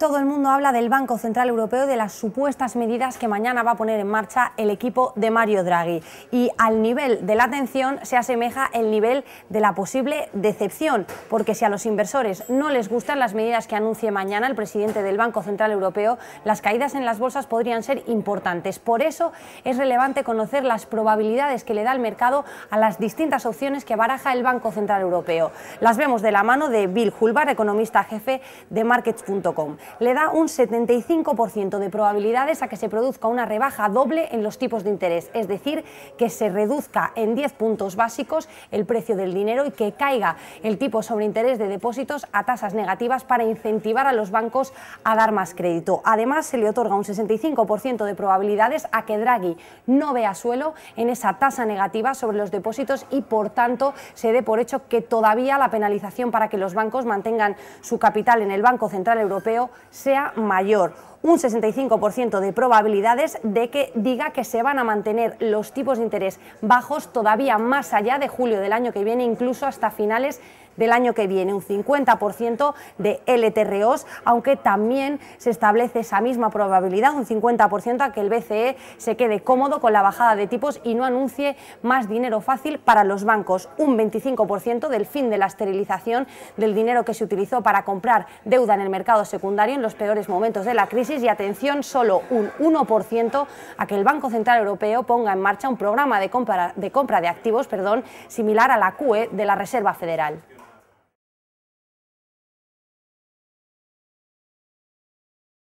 todo el mundo habla del Banco Central Europeo de las supuestas medidas que mañana va a poner en marcha el equipo de Mario Draghi. Y al nivel de la atención se asemeja el nivel de la posible decepción, porque si a los inversores no les gustan las medidas que anuncie mañana el presidente del Banco Central Europeo, las caídas en las bolsas podrían ser importantes. Por eso es relevante conocer las probabilidades que le da el mercado a las distintas opciones que baraja el Banco Central Europeo. Las vemos de la mano de Bill Hulbar, economista jefe de Markets.com le da un 75% de probabilidades a que se produzca una rebaja doble en los tipos de interés, es decir, que se reduzca en 10 puntos básicos el precio del dinero y que caiga el tipo sobre interés de depósitos a tasas negativas para incentivar a los bancos a dar más crédito. Además, se le otorga un 65% de probabilidades a que Draghi no vea suelo en esa tasa negativa sobre los depósitos y, por tanto, se dé por hecho que todavía la penalización para que los bancos mantengan su capital en el Banco Central Europeo sea mayor. Un 65% de probabilidades de que diga que se van a mantener los tipos de interés bajos todavía más allá de julio del año que viene, incluso hasta finales del año que viene, un 50% de LTROs, aunque también se establece esa misma probabilidad, un 50% a que el BCE se quede cómodo con la bajada de tipos y no anuncie más dinero fácil para los bancos, un 25% del fin de la esterilización del dinero que se utilizó para comprar deuda en el mercado secundario en los peores momentos de la crisis y atención, solo un 1% a que el Banco Central Europeo ponga en marcha un programa de compra de, activos perdón, similar a la QE de la Reserva Federal.